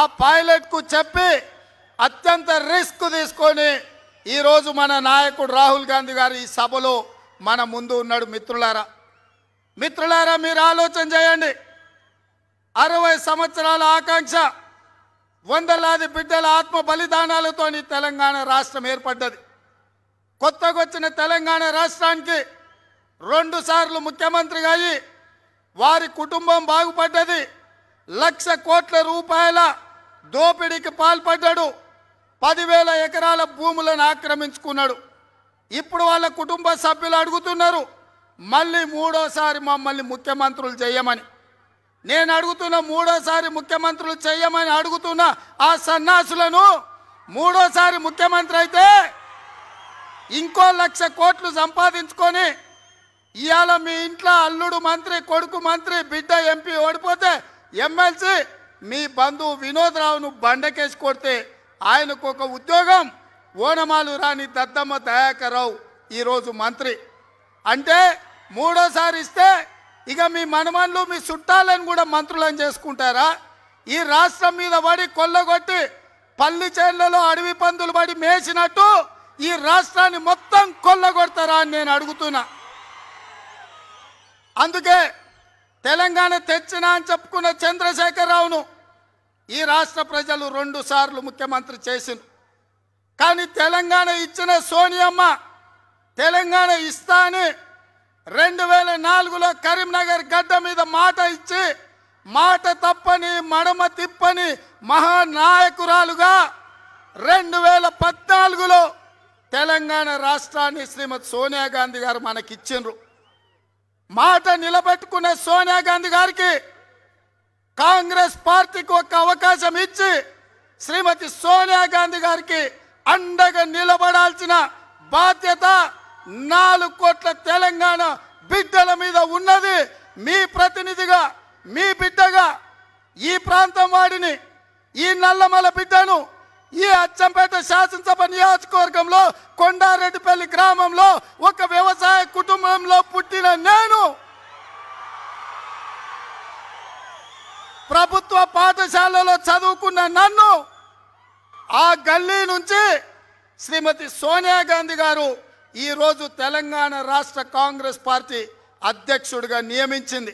ఆ కు చెప్పి అత్యంత రిస్క్ తీసుకొని ఈరోజు మన నాయకుడు రాహుల్ గాంధీ గారు ఈ సభలో మన ముందు ఉన్నాడు మిత్రులారా మిత్రులారా మీరు ఆలోచన చేయండి అరవై సంవత్సరాల ఆకాంక్ష వందలాది బిడ్డల ఆత్మ బలిదానాలతో తెలంగాణ రాష్ట్రం ఏర్పడ్డది కొత్తగా వచ్చిన తెలంగాణ రాష్ట్రానికి రెండుసార్లు ముఖ్యమంత్రిగా అయ్యి వారి కుటుంబం బాగుపడ్డది లక్ష కోట్ల రూపాయల దోపిడీకి పాల్పడ్డాడు పదివేల ఎకరాల భూములను ఆక్రమించుకున్నాడు ఇప్పుడు వాళ్ళ కుటుంబ సభ్యులు అడుగుతున్నారు మళ్ళీ మూడోసారి మమ్మల్ని ముఖ్యమంత్రులు చేయమని నేను అడుగుతున్న మూడోసారి ముఖ్యమంత్రులు చేయమని అడుగుతున్న ఆ సన్నాసులను మూడోసారి ముఖ్యమంత్రి అయితే ఇంకో లక్ష కోట్లు సంపాదించుకొని ఇవాళ మీ ఇంట్లో అల్లుడు మంత్రి కొడుకు మంత్రి బిడ్డ ఎంపీ ఓడిపోతే ఎమ్మెల్సీ మీ బంధువు వినోద్రావును బండకేసి కొడితే ఆయనకు ఒక ఉద్యోగం ఓనమాలు రాని దద్దమ్మ దయాకర్రావు ఈరోజు మంత్రి అంటే మూడోసారి ఇస్తే ఇక మీ మనమన్లు మీ చుట్టాలను కూడా మంత్రులను చేసుకుంటారా ఈ రాష్ట్రం మీద పడి కొల్లగొట్టి పల్లి చేళ్లలో అడవి పందులు పడి మేసినట్టు ఈ రాష్ట్రాన్ని మొత్తం కొల్లగొడతారా అని నేను అడుగుతున్నా అందుకే తెలంగాణ తెచ్చినా అని చెప్పుకున్న చంద్రశేఖరరావును ఈ రాష్ట్ర ప్రజలు రెండు సార్లు ముఖ్యమంత్రి చేసింది కానీ తెలంగాణ ఇచ్చిన సోనియమ్మ తెలంగాణ ఇస్తా అని రెండు వేల నాలుగులో కరీంనగర్ గడ్డ మీద మాట ఇచ్చి మాట తప్పని మడమ తిప్పని మహానాయకురాలుగా రెండు వేల పద్నాలుగులో తెలంగాణ రాష్ట్రాన్ని శ్రీమతి సోనియా గాంధీ గారు మనకిచ్చిండ్రు మాట నిలబెట్టుకునే సోనియా గాంధీ గారికి కాంగ్రెస్ పార్టీకి ఒక అవకాశం ఇచ్చి శ్రీమతి సోనియా గాంధీ గారికి అండగా నిలబడాల్సిన బాధ్యత నాలుగు కోట్ల తెలంగాణ బిడ్డల మీద ఉన్నది మీ ప్రతినిధిగా మీ బిడ్డగా ఈ ప్రాంతం వాడిని ఈ నల్లమల బిడ్డను ఈ అచ్చంపేట శాసనసభ నియోజకవర్గంలో కొండారెడ్డిపల్లి గ్రామంలో ఒక వ్యవసాయ కుటుంబంలో పుట్టిన నేను ప్రభుత్వ పాఠశాలలో చదువుకున్న నన్ను ఆ గల్లీ నుంచి శ్రీమతి సోనియా గాంధీ గారు ఈరోజు తెలంగాణ రాష్ట్ర కాంగ్రెస్ పార్టీ అధ్యక్షుడిగా నియమించింది